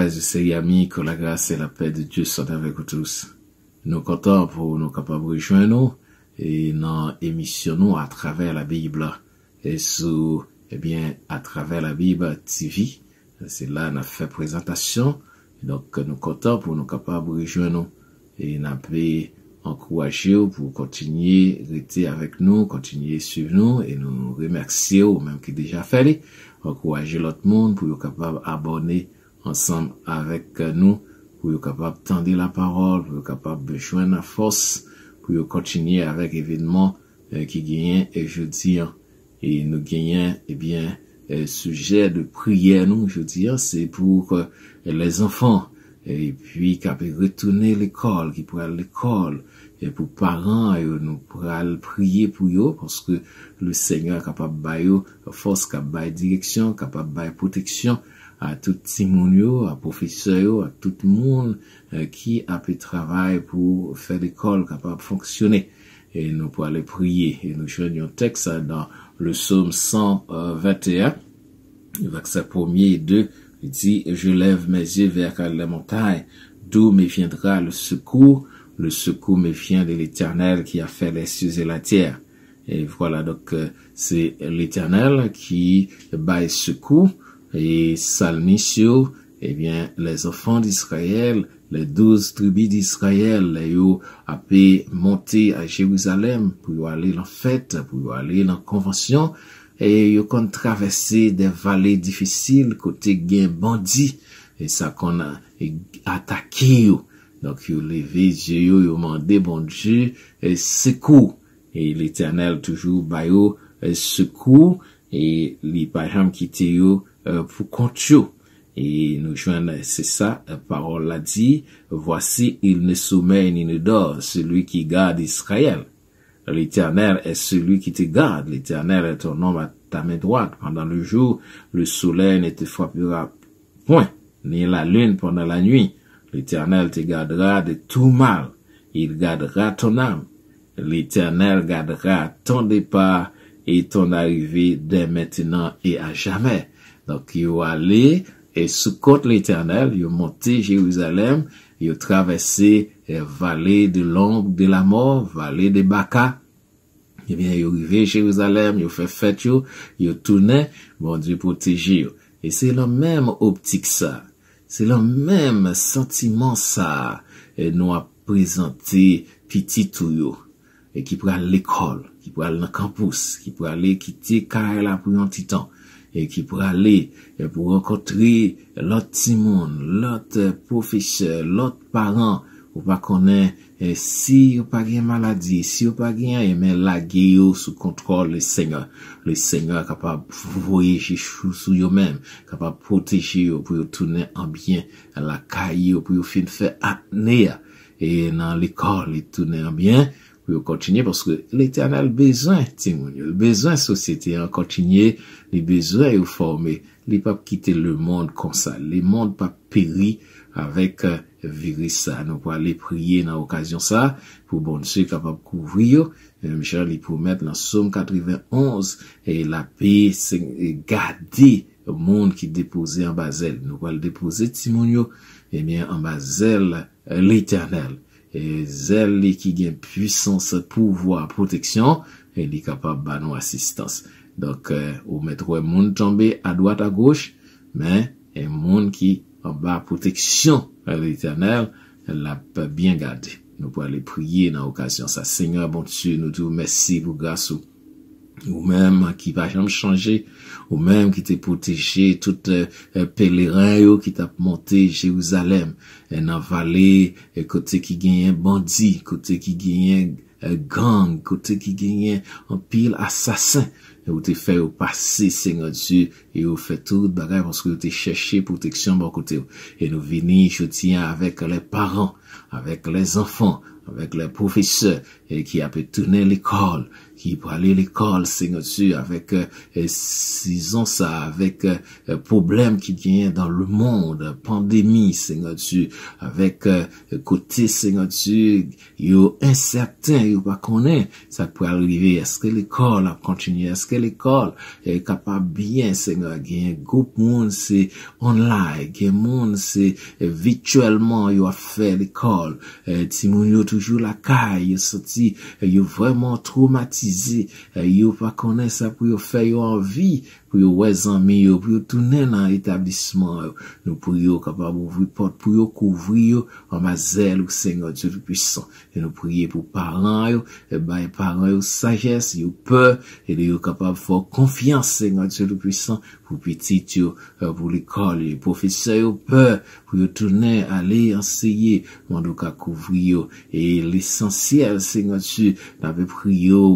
Je et sœurs amis, que la grâce et la paix de Dieu soient avec vous tous. Nous comptons pour nous capables de rejoindre et nous émissionnons à travers la Bible et sous, et eh bien, à travers la Bible TV. C'est là nous fait présentation. Donc, nous comptons pour nous capables de rejoindre et nous pouvons encourager pour continuer rester avec nous, continuer suivre nous et nous remercier même qui déjà fait, encourager l'autre monde pour être capable d'abonner ensemble avec euh, nous pour être capable tendre la parole, pour être capable de joindre la force, pour continuer avec l'événement euh, qui gagne et je dire, hein, et nous gagnons, eh bien, euh, sujet de prière, nous, je dire, hein, c'est pour les enfants, et puis capable retourner l'école, qui à l'école, et pour parents, nous le prier pour eux, parce que le Seigneur est capable de force, capable de direction, capable la protection, à tout Simon à professeur à tout le monde euh, qui a pu travailler pour faire l'école capable de fonctionner. Et nous pour aller prier. Et nous joignons texte dans le psaume 121, euh, verset 1 premier et 2. Il dit, je lève mes yeux vers la montagne, d'où me viendra le secours. Le secours me vient de l'éternel qui a fait les cieux et la terre. Et voilà, donc, euh, c'est l'éternel qui baille secours. E salnis yo, ebyen, eh les ofan d'Israël, les douze trubi d'Israël, le yo apè monte a Jébousalem pou yo ale lan fèt, pou yo ale lan konvansyon, e yo kon travesse de vale difisil kote gen bandi, e sa kon atake yo. Donk yo leve je yo, yo mande bandi, sekou, e l'Eternel toujou bayo, sekou, e li bayam kite yo, Euh, pour continuer, Et nous joignons, c'est ça, parole l'a dit, voici, il ne sommeille ni ne dort, celui qui garde Israël. L'éternel est celui qui te garde, l'éternel est ton homme à ta main droite. Pendant le jour, le soleil ne te frappera point, ni la lune pendant la nuit. L'éternel te gardera de tout mal, il gardera ton âme. L'éternel gardera ton départ et ton arrivée dès maintenant et à jamais donc, ils sont allé, et sous côte l'éternel, ils yo monté Jérusalem, ils ont traversé la eh, vallée de l'ombre de la mort, vallée de Baka. Eh bien, yo arrivé Jérusalem, ont fait fête ils ont tourné, bon Dieu protégé Et c'est la même optique ça. C'est le même sentiment ça. Et nous a présenté petit tout Et qui à l'école, qui aller le campus, qui pourrait aller quitter car là pour un titan. E ki pou ale, pou renkotri lot timoun, lot profeseur, lot paran, ou pa konen, si ou pa gen maladi, si ou pa gen, e men lage yo sou kontrol le seigneur. Le seigneur kapap voyeje sou yo men, kapap poteje yo pou yo tounen anbyen, la kaye yo pou yo finfe apne ya, e nan li kol li tounen anbyen. pou yo kontinye, porske l'Eternel bezoan Timonio, bezoan sosyete, kontinye, li bezoan yo forme, li pa pkite le mond kon sa, li mond pa peri, avek euh, virisa, nou pa ale priye nan okasyon sa, pou bon se ka pa kouvriyo, Mishra li pou met nan Somme 91, e la pe se gade, mond ki depoze an bazel, nou pa le depoze Timonio, en bazel eh euh, l'Eternel, E zè li ki gen pwisan se pouvo a proteksyon, e li kapap ba nou asistans. Donk e, ou mètrou e moun chanbe a doat a goch, men, e moun ki ba proteksyon l'Eternel, la pe bien gade. Nou pou alè priye nan okasyon sa. Seigneur bon Tchou, nou tou mèsi pou gasou. Ou menm ki va janm chanje Ou menm ki te poteje tout eh, peleray yo ki tap monte Jeouzalem En eh, avale eh, kote ki genyen bandi Kote ki genyen gang Kote ki genyen anpil asasen Ou te fe ou pase se nga Diyou E ou fe tout bagay pwanske ou te cheshe poteksyon ban kote yo E nou vini chotiye avèk lè paran Avèk lè zanfon vek euh, euh, le profeseur ki apè tounè l'ekol, ki pou alè l'ekol sèngòdjou, avèk sizon sa, avèk problem ki genye dan l'monde pandemi sèngòdjou avèk kote sèngòdjou yo ensèrten yo pa konè, sa pou alè eske l'ekol, apè kontinye eske l'ekol, kapap bien sèngòdjou, genye goup moun sè online, genye moun sè vituelman yo a fè l'ekol, ti moun yo tou toujours la caille, yo senti, euh, vraiment traumatisé, yo euh, pas connaître ça pour yo faire envie, pour yo wè zanmi yo, pou yo toune nan etablisman yo, nou pou yo kapab ouvri pot, pou yo ou Seigneur Dieu Tout-Puissant. et nou priye pou parents, yo, e parents, paran yo sagesse, yo peur, et yo kapab fò konfians Seigneur Dieu Tout-Puissant, pou petit yo, euh, pou l'ekol, yo profese yo peur, pou yo toune ale anseye, mandou ka kouvri yo, et l'essentiel, Seigneur Dieu, nan pe pour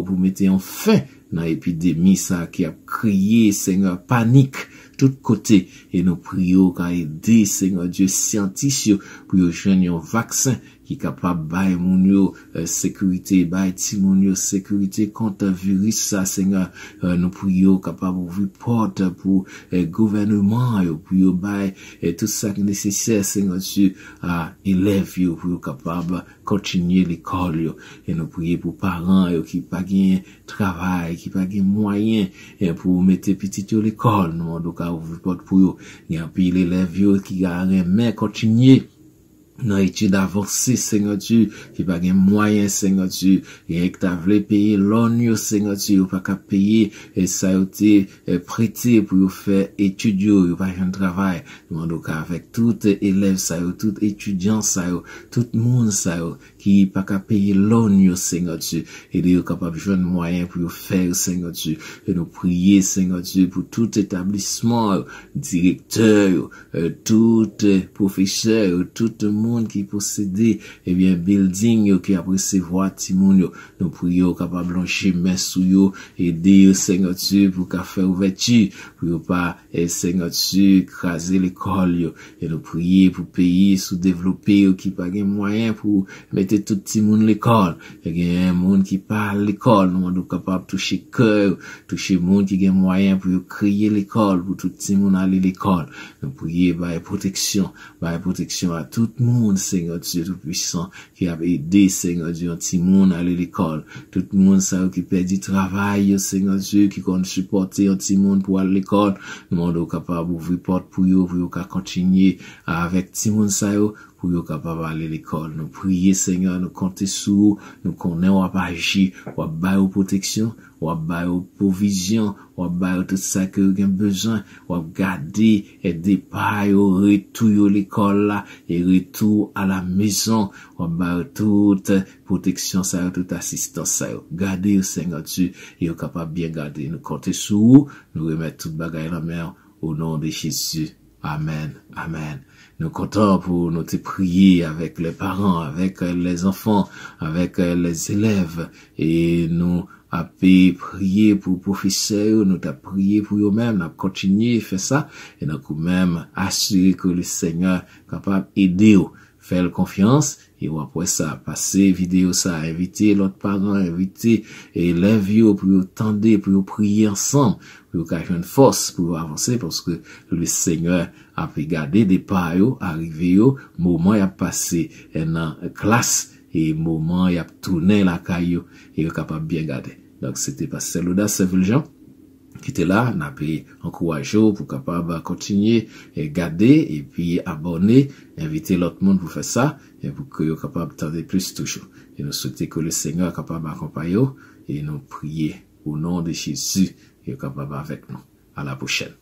pou mette fin, nan epidemi sa ki ap kriye, sè nga panik, tout kote, e nou priyo ka ide, sè nga Diyo siyantis yo, pou yo jwen yon vaksan, ki kapap bay moun yo euh, sekurite, bay ti moun yo sekurite konta virisa, se nga nou pou yo kapap ouvi pot pou euh, govenman yo, pou yo bay euh, tout sa ki nese se se nga su elev yo pou yo kapap kontinye l'ekol yo, e nou pou yo pou paran yo ki pa gen trabay, ki pa gen mwayen, e pou mwete pitit yo l'ekol, nou an do ka ouvi pot pou yo, e an pi l'elev yo ki ga an men kontinye, nan etude avorsi sè nga tù, ki bagen mwayen sè nga tù, ki ek ta vle peye lon yo sè nga tù, yo pa ka peye, e sa yo te e, prete pou yo fè etudyo, yo pa yon travay, yo man do ka avek tout elef sa yo, tout etudyan sa yo, tout moun sa yo, ki pa ka peye lon yo, senyo tu, edi yo kapap jwen mwayen pou yo fer, senyo tu, e nou priye, senyo tu, pou tout etablisman, direkteur, euh, tout euh, profeseur, euh, tout moun ki posede, ebyen eh bilding yo, ki apre se vwa timoun yo, nou priye yo kapap blanche mwen sou yo, edi yo senyo tu, pou ka fe ou vetu, pou yo pa, eh, senyo tu, krasi l'ekol yo, e nou priye pou peye sou devlopi yo, ki pa gen mwayen pou met Touti moun l'ekol Y e genye moun ki pa l'ekol Nou mandou kapap touche kèw Touche moun ki genye mwayen pou yo kriye l'ekol Pou touti moun ale l'ekol Nou pou ye baye proteksyon Baye proteksyon a touti moun Se yon diyo touti moun ale l'ekol Touti moun sa yo ki perdi travay Yo se yon diyo ki kon suporti Yon ti moun pou ale l'ekol Nou mandou kapap ouvi pot pou yo Vyo ka kontinye avek ti moun sa yo pour capable d'aller à l'école. Nous prions, Seigneur, nous comptons sur nous connaissons, on agir, on la protection, on la provision, on the tout ce que vous a besoin, on garder et dépaille retour à l'école et retour à la maison, on toute protection, toute assistance, ça, garder Seigneur, tu, et vous capable bien garder. Nous comptons sur nous remettre tout bagaille la mer, au nom de Jésus. Amen. Amen nous comptons pour nous te prier avec les parents, avec euh, les enfants, avec euh, les élèves et nous a prier pour professeurs, nous t'a prié pour eux-mêmes, nous continuer à faire ça, et nous même assurer que le Seigneur est capable d'aider faire confiance et après ça passer vidéo ça éviter. l'autre parent inviter et l'envie pour attendre pour prier ensemble pour avoir une force pour avancer parce que le Seigneur a regardé des pas arrivé moment il a passé en classe et moment il a tourné la caillou et capable bien garder donc c'était pas celle-là, c'est Jean quittez était là, n'a vous vous pour capable continuer et garder et puis abonner, inviter l'autre monde pour faire ça et pour que vous capable de plus toujours. Et nous souhaitons que le Seigneur soit capable d'accompagner et nous prier au nom de Jésus et capable avec nous. À la prochaine.